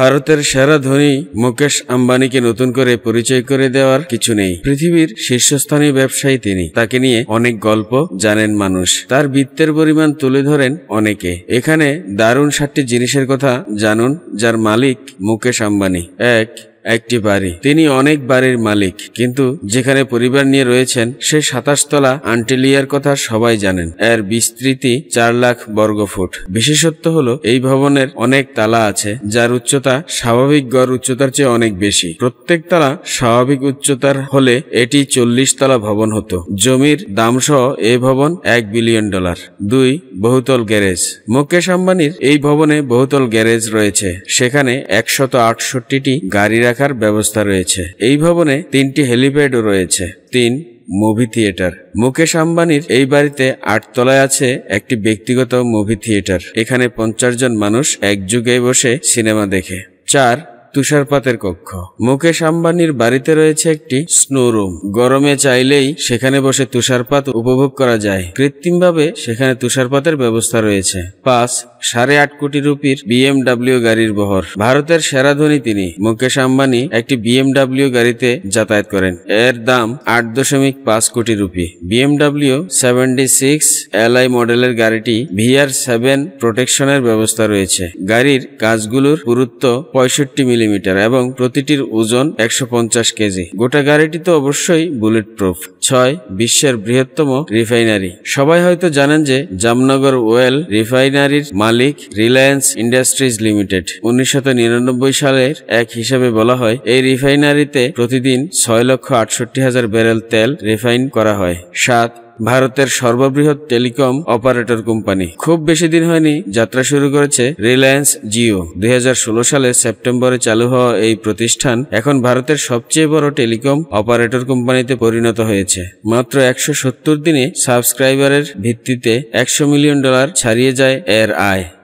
ভারতের সেরা ধনী মুকেশ আম্বানিকে নতুন করে পরিচয় করে দেওয়ার কিছু নেই পৃথিবীর শীর্ষস্থানীয় ব্যবসায়ী তিনি তাকে নিয়ে অনেক গল্প জানেন মানুষ তার বৃত্তের পরিমাণ তুলে ধরেন অনেকে এখানে দারুণ সাতটি জিনিসের কথা জানুন যার মালিক মুকেশ আম্বানি এক একটি বাড়ি তিনি অনেক বাড়ির মালিক কিন্তু যেখানে পরিবার নিয়ে রয়েছেন সে সাতাশতলা আন্টিলিয়ার কথা সবাই জানেন এর বিস্তৃতি চার লাখ বর্গফুট বিশেষত্ব হলো এই ভবনের অনেক তালা আছে যার উচ্চতা স্বাভাবিক গড় উচ্চতার চেয়ে অনেক বেশি প্রত্যেক তালা স্বাভাবিক উচ্চতার হলে এটি চল্লিশ তলা ভবন হতো জমির দামসহ এ ভবন এক বিলিয়ন ডলার দুই বহুতল গ্যারেজ মুকেশ আম্বানির এই ভবনে বহুতল গ্যারেজ রয়েছে সেখানে একশত আটষট্টিটি গাড়ি রাখা রাখার ব্যবস্থা রয়েছে এই ভবনে তিনটি হেলিপ্যাডও রয়েছে তিন মুভি থিয়েটার মুকেশ আম্বানির এই বাড়িতে আটতলায় আছে একটি ব্যক্তিগত মুভি থিয়েটার এখানে পঞ্চাশ জন মানুষ একযুগে বসে সিনেমা দেখে চার তুষারপাতের কক্ষ মুকেশ আম্বানির বাড়িতে রয়েছে একটি স্নো রুম গরমে চাইলেই সেখানে বসে তুষারপাত উপভোগ করা যায় কৃত্রিমভাবে সেখানে তুষারপাতের ব্যবস্থা রয়েছে পাঁচ সাড়ে আট কোটি রুপির বিএমডাব্লিউ গাড়ির বহর ভারতের সেরা ধনী তিনি মুকেশ আম্বানি একটি বিএমডাব্লিউ গাড়িতে যাতায়াত করেন এর দাম আট দশমিক পাঁচ crore rupee BMW seventy six LI মডেলের গাড়িটি ভিআর সেভেন প্রোটেকশনের ব্যবস্থা রয়েছে গাড়ির কাজগুলোর পুরুত্ব পঁয়ষট্টি মিলি মিলিমিটার এবং প্রতিটির ওজন একশো কেজি গোটা গাড়িটি তো অবশ্যই বুলেট প্রুফ ছয় বিশ্বের বৃহত্তম রিফাইনারি সবাই হয়তো জানেন যে জামনগর ওয়েল রিফাইনারির মালিক রিলায়েন্স ইন্ডাস্ট্রিজ লিমিটেড উনিশশো সালের এক হিসাবে বলা হয় এই রিফাইনারিতে প্রতিদিন ছয় লক্ষ আটষট্টি হাজার ব্যারেল তেল রিফাইন করা হয় সাত ভারতের সর্ববৃহৎ টেলিকম অপারেটর কোম্পানি খুব বেশি দিন হয়নি যাত্রা শুরু করেছে রিলায়েন্স জিও দুই সালে সেপ্টেম্বরে চালু হওয়া এই প্রতিষ্ঠান এখন ভারতের সবচেয়ে বড় টেলিকম অপারেটর কোম্পানিতে পরিণত হয়েছে মাত্র একশো দিনে সাবস্ক্রাইবারের ভিত্তিতে একশো মিলিয়ন ডলার ছাড়িয়ে যায় এর আয়